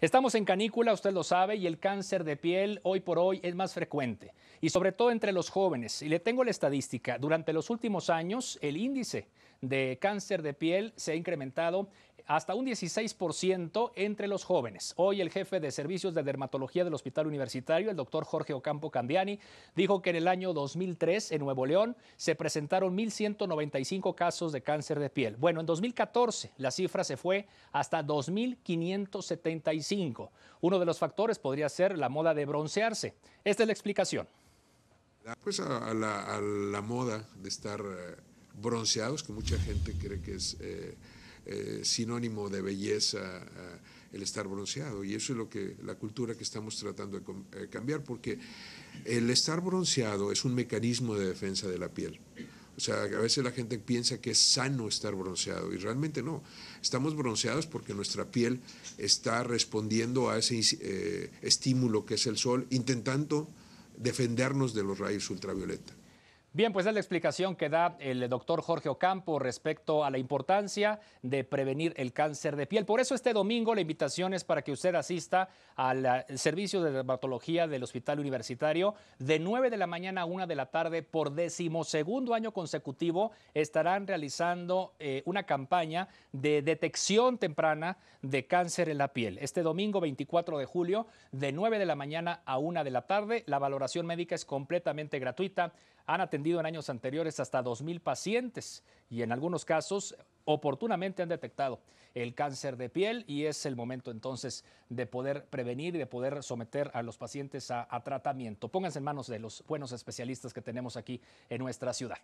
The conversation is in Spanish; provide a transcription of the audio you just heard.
Estamos en canícula, usted lo sabe, y el cáncer de piel hoy por hoy es más frecuente, y sobre todo entre los jóvenes. Y le tengo la estadística, durante los últimos años el índice de cáncer de piel se ha incrementado hasta un 16% entre los jóvenes. Hoy el jefe de servicios de dermatología del Hospital Universitario, el doctor Jorge Ocampo Candiani, dijo que en el año 2003 en Nuevo León se presentaron 1.195 casos de cáncer de piel. Bueno, en 2014 la cifra se fue hasta 2.575. Uno de los factores podría ser la moda de broncearse. Esta es la explicación. Pues a, la, moda de estar eh, bronceados, que mucha gente cree que es... Eh, eh, sinónimo de belleza eh, el estar bronceado. Y eso es lo que la cultura que estamos tratando de eh, cambiar, porque el estar bronceado es un mecanismo de defensa de la piel. O sea, a veces la gente piensa que es sano estar bronceado y realmente no. Estamos bronceados porque nuestra piel está respondiendo a ese estímulo que es el sol, intentando defendernos de los rayos ultravioleta. Bien, pues es la explicación que da el doctor Jorge Ocampo respecto a la importancia de prevenir el cáncer de piel. Por eso este domingo la invitación es para que usted asista al eh, servicio de dermatología del Hospital Universitario de 9 de la mañana a 1 de la tarde por decimosegundo año consecutivo. Estarán realizando eh, una campaña de detección temprana de cáncer en la piel. Este domingo 24 de julio de 9 de la mañana a 1 de la tarde. La valoración médica es completamente gratuita. Han atendido en años anteriores hasta 2.000 pacientes y en algunos casos oportunamente han detectado el cáncer de piel y es el momento entonces de poder prevenir y de poder someter a los pacientes a tratamiento. Pónganse en manos de los buenos especialistas que tenemos aquí en nuestra ciudad.